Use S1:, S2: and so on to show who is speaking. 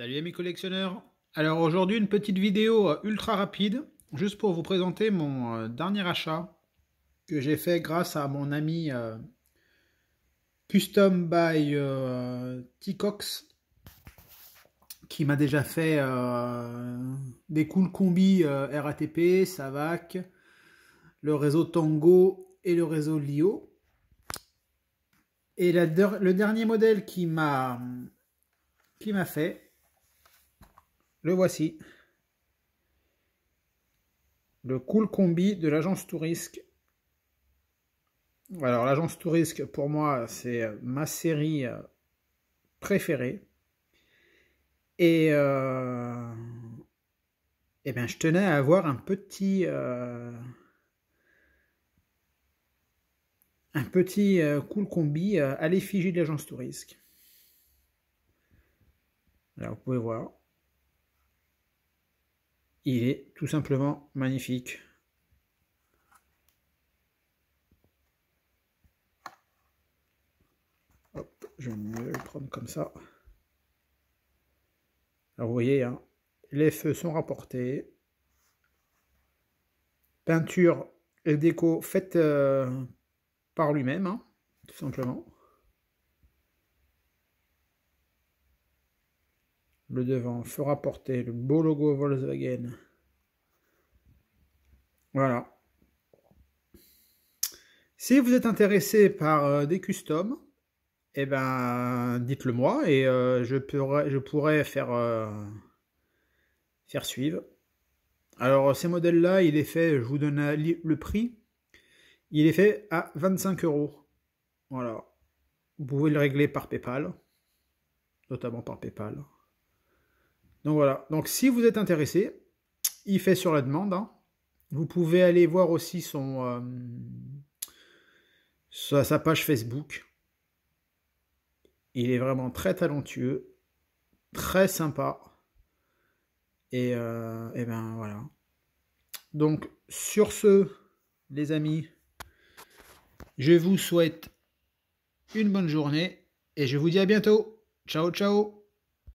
S1: Salut amis collectionneurs Alors aujourd'hui une petite vidéo euh, ultra rapide, juste pour vous présenter mon euh, dernier achat que j'ai fait grâce à mon ami euh, Custom by cox qui m'a déjà fait des cool combi RATP, Savac, le réseau Tango et le réseau Lio. Et le dernier modèle qui m'a qui m'a fait, voici. Le cool combi de l'agence Tourisque. Alors l'agence Tourisque, pour moi, c'est euh, ma série euh, préférée. Et, et euh, eh bien, je tenais à avoir un petit... un petit cool combi à l'effigie de l'agence Tourisque. Là, vous pouvez voir il est tout simplement magnifique. je vais le prendre comme ça. vous voyez, hein, les feux sont rapportés. Peinture et déco faite euh, par lui-même, hein, tout simplement. le devant fera porter le beau logo Volkswagen. Voilà. Si vous êtes intéressé par euh, des customs, et eh ben, dites-le moi et euh, je, pourrais, faire, euh, faire suivre. Alors, ces modèles-là, il est fait, je vous donne le prix, il est fait à 25 euros. Voilà. Vous pouvez le régler par PayPal, notamment par PayPal. Donc voilà. Donc si vous êtes intéressé, il fait sur la demande. Hein. Vous pouvez aller voir aussi son, euh, sa, page Facebook. Il est vraiment très talentueux, très sympa. Et, euh, et ben voilà. Donc sur ce, les amis, je vous souhaite une bonne journée et je vous dis à bientôt. Ciao, ciao